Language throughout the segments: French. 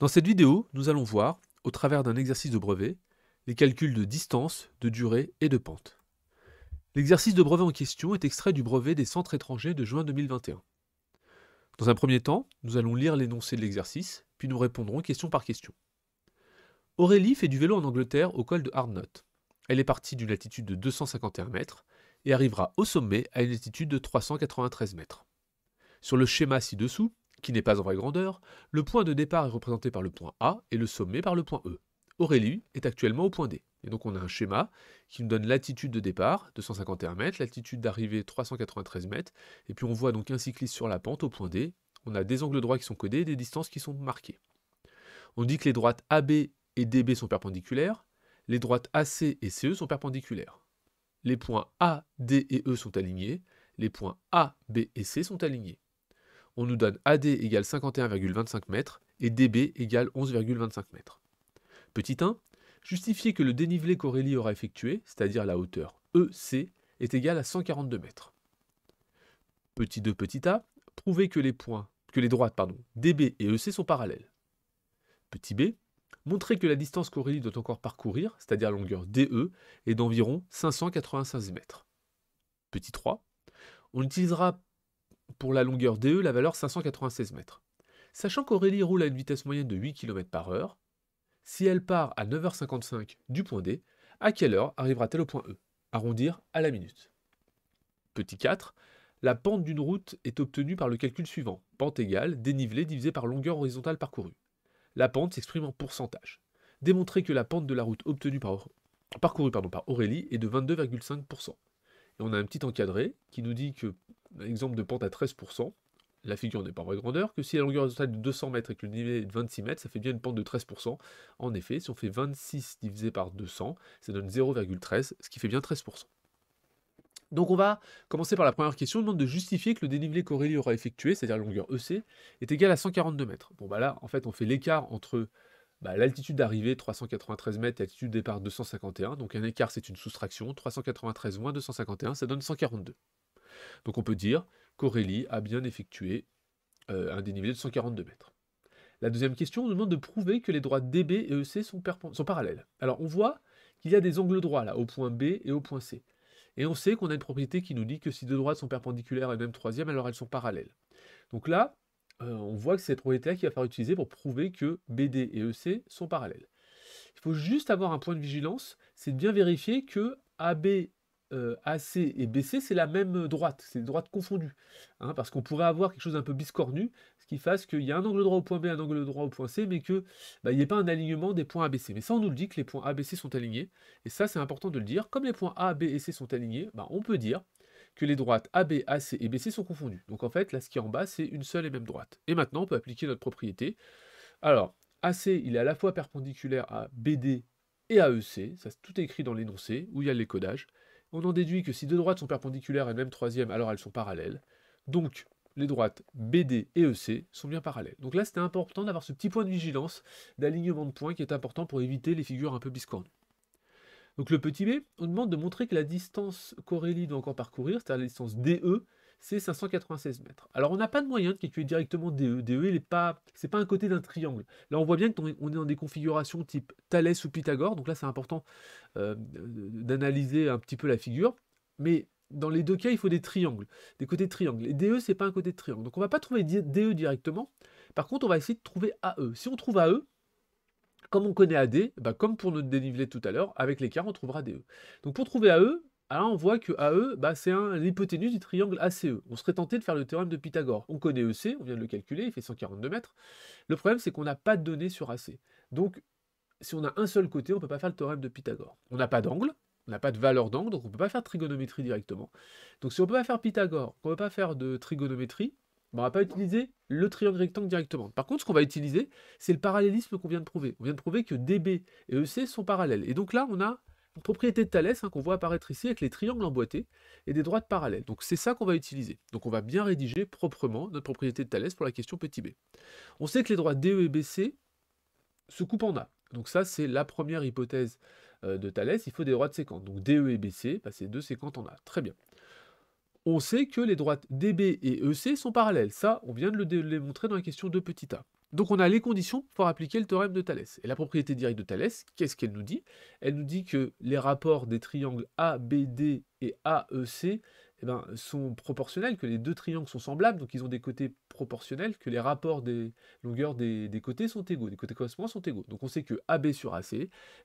Dans cette vidéo, nous allons voir, au travers d'un exercice de brevet, les calculs de distance, de durée et de pente. L'exercice de brevet en question est extrait du brevet des centres étrangers de juin 2021. Dans un premier temps, nous allons lire l'énoncé de l'exercice, puis nous répondrons question par question. Aurélie fait du vélo en Angleterre au col de Hardknott. Elle est partie d'une latitude de 251 mètres et arrivera au sommet à une latitude de 393 mètres. Sur le schéma ci-dessous, qui n'est pas en vraie grandeur, le point de départ est représenté par le point A et le sommet par le point E. Aurélie est actuellement au point D. Et donc on a un schéma qui nous donne l'altitude de départ, 251 mètres, l'altitude d'arrivée, 393 mètres, et puis on voit donc un cycliste sur la pente au point D, on a des angles droits qui sont codés et des distances qui sont marquées. On dit que les droites AB et DB sont perpendiculaires, les droites AC et CE sont perpendiculaires. Les points A, D et E sont alignés, les points A, B et C sont alignés on nous donne AD égale 51,25 mètres et DB égale 11,25 mètres. Petit 1, justifier que le dénivelé qu'Aurélie aura effectué, c'est-à-dire la hauteur EC, est égal à 142 mètres. Petit 2, petit a, prouver que les points, que les droites pardon, DB et EC sont parallèles. Petit b, montrer que la distance qu'Aurélie doit encore parcourir, c'est-à-dire la longueur DE, est d'environ 595 mètres. Petit 3, on utilisera pour la longueur DE, e, la valeur 596 mètres. Sachant qu'Aurélie roule à une vitesse moyenne de 8 km par heure, si elle part à 9h55 du point D, à quelle heure arrivera-t-elle au point E Arrondir à la minute. Petit 4, la pente d'une route est obtenue par le calcul suivant, pente égale dénivelé divisé par longueur horizontale parcourue. La pente s'exprime en pourcentage. Démontrer que la pente de la route obtenue par, parcourue pardon, par Aurélie est de 22,5%. Et on a un petit encadré qui nous dit que exemple de pente à 13%, la figure n'est pas en vraie grandeur, que si la longueur totale est de 200 mètres et que le dénivelé est de 26 mètres, ça fait bien une pente de 13%. En effet, si on fait 26 divisé par 200, ça donne 0,13, ce qui fait bien 13%. Donc on va commencer par la première question, on demande de justifier que le dénivelé qu'Aurélie aura effectué, c'est-à-dire la longueur EC, est égal à 142 mètres. Bon bah là, en fait, on fait l'écart entre bah, l'altitude d'arrivée, 393 mètres, et l'altitude de départ, 251. Donc un écart, c'est une soustraction. 393 moins 251, ça donne 142. Donc on peut dire qu'Aurélie a bien effectué euh, un dénivelé de 142 mètres. La deuxième question nous demande de prouver que les droites DB et EC sont, sont parallèles. Alors on voit qu'il y a des angles droits là, au point B et au point C. Et on sait qu'on a une propriété qui nous dit que si deux droites sont perpendiculaires et même troisième, alors elles sont parallèles. Donc là, euh, on voit que c'est cette propriété-là qu'il va falloir utiliser pour prouver que BD et EC sont parallèles. Il faut juste avoir un point de vigilance, c'est de bien vérifier que AB euh, AC et BC, c'est la même euh, droite, c'est des droites confondues. Hein, parce qu'on pourrait avoir quelque chose un peu biscornu, ce qui fasse qu'il y a un angle droit au point B, un angle droit au point C, mais qu'il bah, n'y ait pas un alignement des points ABC. Mais ça, on nous le dit que les points ABC sont alignés, et ça, c'est important de le dire. Comme les points A, B et C sont alignés, bah, on peut dire que les droites AB, AC et BC sont confondues. Donc en fait, là, ce qui est en bas, c'est une seule et même droite. Et maintenant, on peut appliquer notre propriété. Alors, AC, il est à la fois perpendiculaire à BD et à EC, ça c'est tout écrit dans l'énoncé, où il y a les codages. On en déduit que si deux droites sont perpendiculaires à une même troisième, alors elles sont parallèles. Donc, les droites BD et EC sont bien parallèles. Donc là, c'était important d'avoir ce petit point de vigilance d'alignement de points qui est important pour éviter les figures un peu biscornues. Donc le petit b, on demande de montrer que la distance qu'Aurélie doit encore parcourir, c'est-à-dire la distance DE, c'est 596 mètres. Alors on n'a pas de moyen de calculer directement DE. DE, ce n'est pas, c'est pas un côté d'un triangle. Là, on voit bien qu'on est dans des configurations type Thalès ou Pythagore, donc là, c'est important euh, d'analyser un petit peu la figure. Mais dans les deux cas, il faut des triangles, des côtés de triangles. Et DE, c'est pas un côté de triangle. Donc on va pas trouver DE directement. Par contre, on va essayer de trouver AE. Si on trouve AE, comme on connaît AD, eh ben, comme pour notre dénivelé tout à l'heure, avec l'écart, on trouvera DE. Donc pour trouver AE, alors ah, on voit que AE, bah, c'est l'hypoténuse du triangle ACE. On serait tenté de faire le théorème de Pythagore. On connaît EC, on vient de le calculer, il fait 142 mètres. Le problème, c'est qu'on n'a pas de données sur AC. Donc, si on a un seul côté, on ne peut pas faire le théorème de Pythagore. On n'a pas d'angle, on n'a pas de valeur d'angle, donc on ne peut pas faire de trigonométrie directement. Donc, si on ne peut pas faire Pythagore, qu'on ne peut pas faire de trigonométrie, on ne va pas utiliser le triangle rectangle directement. Par contre, ce qu'on va utiliser, c'est le parallélisme qu'on vient de prouver. On vient de prouver que DB et EC sont parallèles. Et donc là, on a propriété de Thalès hein, qu'on voit apparaître ici avec les triangles emboîtés et des droites parallèles. Donc c'est ça qu'on va utiliser. Donc on va bien rédiger proprement notre propriété de Thalès pour la question petit b. On sait que les droites DE et BC se coupent en A. Donc ça c'est la première hypothèse euh, de Thalès, il faut des droites séquentes. Donc DE et BC, bah, c'est deux séquentes en A. Très bien. On sait que les droites DB et EC sont parallèles. Ça, on vient de le démontrer dans la question de petit a. Donc on a les conditions pour appliquer le théorème de Thalès. Et la propriété directe de Thalès, qu'est-ce qu'elle nous dit Elle nous dit que les rapports des triangles ABD et AEC eh ben, sont proportionnels, que les deux triangles sont semblables, donc ils ont des côtés proportionnels, que les rapports des longueurs des, des côtés sont égaux, des côtés correspondants sont égaux. Donc on sait que AB sur AC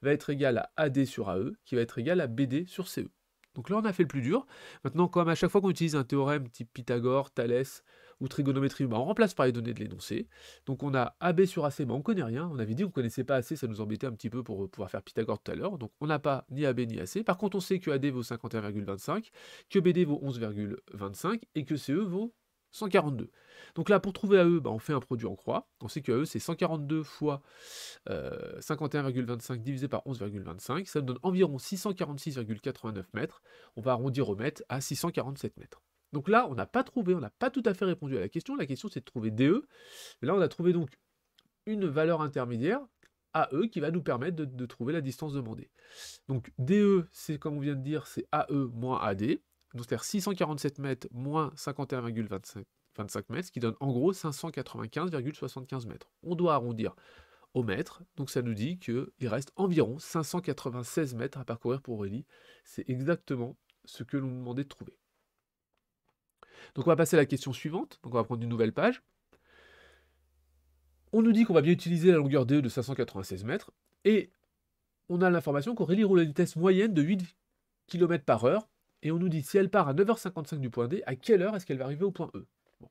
va être égal à AD sur AE, qui va être égal à BD sur CE. Donc là, on a fait le plus dur. Maintenant, comme à chaque fois qu'on utilise un théorème type Pythagore, Thalès ou trigonométrie, on remplace par les données de l'énoncé. Donc on a AB sur AC, mais on ne connaît rien. On avait dit qu'on ne connaissait pas assez, ça nous embêtait un petit peu pour euh, pouvoir faire Pythagore tout à l'heure. Donc on n'a pas ni AB ni AC. Par contre, on sait que AD vaut 51,25, que BD vaut 11,25 et que CE vaut 142. Donc là, pour trouver AE, bah, on fait un produit en croix. On sait que c'est 142 fois 51,25 euh, divisé par 11,25. Ça nous donne environ 646,89 mètres. On va arrondir au mètre à 647 mètres. Donc là, on n'a pas trouvé, on n'a pas tout à fait répondu à la question. La question, c'est de trouver DE. Là, on a trouvé donc une valeur intermédiaire AE qui va nous permettre de, de trouver la distance demandée. Donc DE, c'est comme on vient de dire, c'est AE moins AD donc c'est-à-dire 647 mètres moins 51,25 mètres, ce qui donne en gros 595,75 mètres. On doit arrondir au mètre, donc ça nous dit qu'il reste environ 596 mètres à parcourir pour Aurélie. C'est exactement ce que l'on nous demandait de trouver. Donc on va passer à la question suivante, donc on va prendre une nouvelle page. On nous dit qu'on va bien utiliser la longueur DE de 596 mètres, et on a l'information qu'Aurélie roule à une vitesse moyenne de 8 km par heure et on nous dit si elle part à 9h55 du point D, à quelle heure est-ce qu'elle va arriver au point E bon.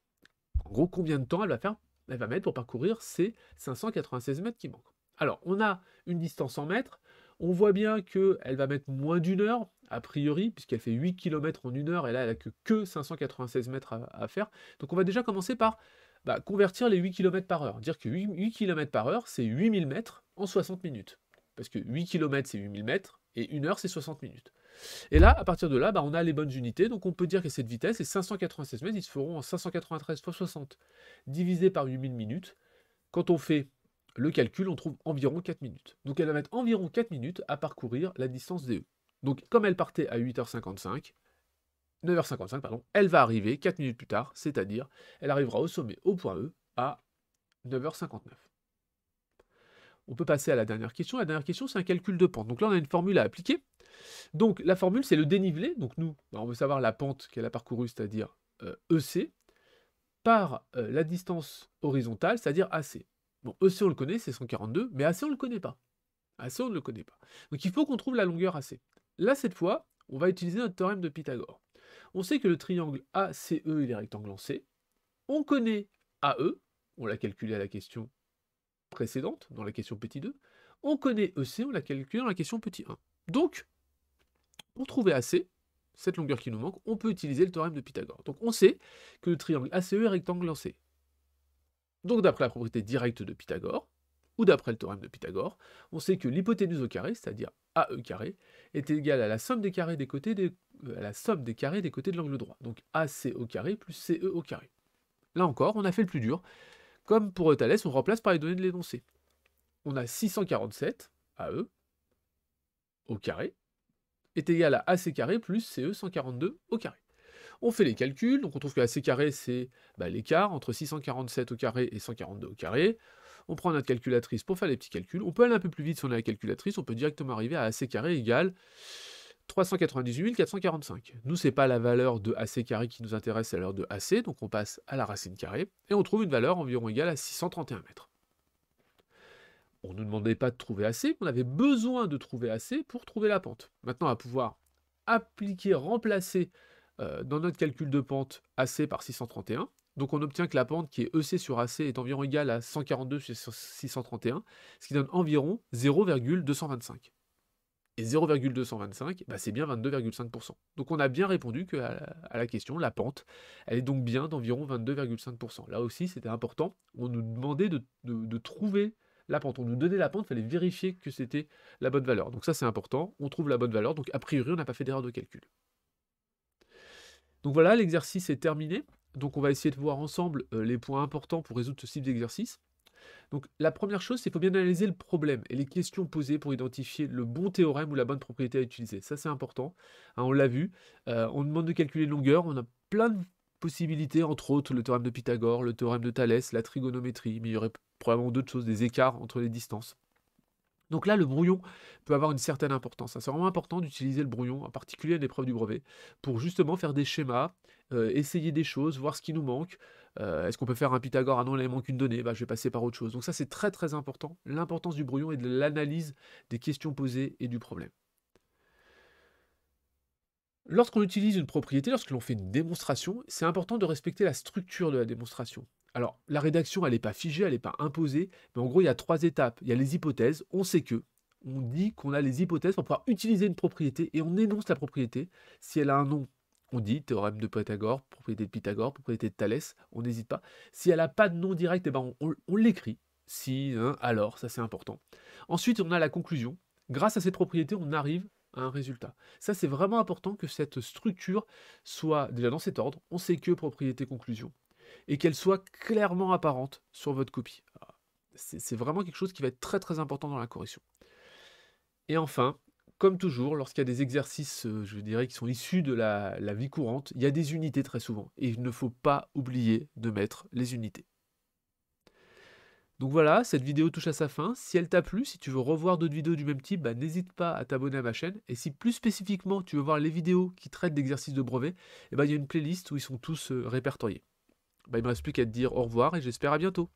En gros, combien de temps elle va faire elle va mettre pour parcourir ces 596 mètres qui manquent. Alors, on a une distance en mètres. On voit bien qu'elle va mettre moins d'une heure, a priori, puisqu'elle fait 8 km en une heure, et là, elle n'a que, 596 mètres à, faire. Donc, on va déjà commencer par bah, convertir les 8 km par heure. Dire que 8, km par heure, c'est 8000 mètres en 60 minutes. Parce que 8 km, c'est 8000 mètres, et une heure, c'est 60 minutes. Et là, à partir de là, bah, on a les bonnes unités. Donc on peut dire que cette vitesse, est 596 mètres, ils se feront en 593 x 60, divisé par 8000 minutes. Quand on fait le calcul, on trouve environ 4 minutes. Donc elle va mettre environ 4 minutes à parcourir la distance DE. E. Donc comme elle partait à 8h55, 9h55, pardon, elle va arriver 4 minutes plus tard, c'est-à-dire elle arrivera au sommet au point E à 9h59. On peut passer à la dernière question. La dernière question, c'est un calcul de pente. Donc là, on a une formule à appliquer. Donc la formule, c'est le dénivelé. Donc nous, bah, on veut savoir la pente qu'elle a parcourue, c'est-à-dire EC, euh, e par euh, la distance horizontale, c'est-à-dire AC. Bon, EC, on le connaît, c'est 142, mais AC, on ne le connaît pas. AC, on ne le connaît pas. Donc il faut qu'on trouve la longueur AC. Là, cette fois, on va utiliser notre théorème de Pythagore. On sait que le triangle ACE, il est rectangle en C. On connaît AE, on l'a calculé à la question précédente, dans la question petit 2. On connaît EC, on l'a calculé dans la question petit 1. Donc, pour trouver AC, cette longueur qui nous manque, on peut utiliser le théorème de Pythagore. Donc on sait que le triangle ACE est rectangle en C. Donc d'après la propriété directe de Pythagore, ou d'après le théorème de Pythagore, on sait que l'hypoténuse au carré, c'est-à-dire AE carré, est égale à la somme des carrés des côtés des, euh, la somme des carrés des côtés de l'angle droit. Donc AC e au carré plus CE au carré. Là encore, on a fait le plus dur. Comme pour Thalès, on remplace par les données de l'énoncé. On a 647 AE au carré est égal à AC carré plus e CE 142 au carré. On fait les calculs, donc on trouve que AC carré c'est bah, l'écart entre 647 au carré et 142 au carré. On prend notre calculatrice pour faire les petits calculs. On peut aller un peu plus vite si on a la calculatrice, on peut directement arriver à AC carré égale 398 445. Nous, n'est pas la valeur de AC carré qui nous intéresse, c'est la valeur de AC, donc on passe à la racine carrée, et on trouve une valeur environ égale à 631 mètres on ne nous demandait pas de trouver assez, on avait besoin de trouver assez pour trouver la pente. Maintenant, à pouvoir appliquer, remplacer euh, dans notre calcul de pente AC par 631, donc on obtient que la pente qui est EC sur AC est environ égale à 142 sur 631, ce qui donne environ 0,225. Et 0,225, bah, c'est bien 22,5%. Donc on a bien répondu que à la, question, la pente, elle est donc bien d'environ 22,5%. Là aussi, c'était important. On nous demandait de, de trouver la pente. On nous donnait la pente, il fallait vérifier que c'était la bonne valeur. Donc ça c'est important, on trouve la bonne valeur, donc a priori on n'a pas fait d'erreur de calcul. Donc voilà, l'exercice est terminé. Donc on va essayer de voir ensemble euh, les points importants pour résoudre ce type d'exercice. Donc la première chose, c'est qu'il faut bien analyser le problème et les questions posées pour identifier le bon théorème ou la bonne propriété à utiliser. Ça c'est important, hein, on l'a vu. Euh, on demande de calculer une longueur, on a plein de possibilités, entre autres le théorème de Pythagore, le théorème de Thalès, la trigonométrie, mais il y aurait probablement d'autres choses, des écarts entre les distances. Donc là, le brouillon peut avoir une certaine importance. C'est vraiment important d'utiliser le brouillon, en particulier à l'épreuve du brevet, pour justement faire des schémas, euh, essayer des choses, voir ce qui nous manque. Euh, est-ce qu'on peut faire un Pythagore Ah non, il manque une donnée, bah, je vais passer par autre chose. Donc ça, c'est très très important, l'importance du brouillon et de l'analyse des questions posées et du problème. Lorsqu'on utilise une propriété, lorsque l'on fait une démonstration, c'est important de respecter la structure de la démonstration. Alors, la rédaction, elle n'est pas figée, elle n'est pas imposée, mais en gros, il y a trois étapes. Il y a les hypothèses, on sait que, on dit qu'on a les hypothèses pour pouvoir utiliser une propriété et on énonce la propriété. Si elle a un nom, on dit théorème de Pythagore, propriété de Pythagore, propriété de Thalès, on n'hésite pas. Si elle n'a pas de nom direct, eh ben on, l'écrit. Si, hein, alors, ça c'est important. Ensuite, on a la conclusion. Grâce à cette propriété, on arrive un résultat. Ça, c'est vraiment important que cette structure soit déjà dans cet ordre. On sait que propriété-conclusion et qu'elle soit clairement apparente sur votre copie. Ah, c'est vraiment quelque chose qui va être très très important dans la correction. Et enfin, comme toujours, lorsqu'il y a des exercices, euh, je dirais, qui sont issus de la, la vie courante, il y a des unités très souvent. Et il ne faut pas oublier de mettre les unités. Donc voilà, cette vidéo touche à sa fin. Si elle t'a plu, si tu veux revoir d'autres vidéos du même type, bah, n'hésite pas à t'abonner à ma chaîne. Et si plus spécifiquement tu veux voir les vidéos qui traitent d'exercices de brevet, eh ben, il y a une playlist où ils sont tous euh, répertoriés. Bah, il ne me reste plus qu'à te dire au revoir et j'espère à bientôt.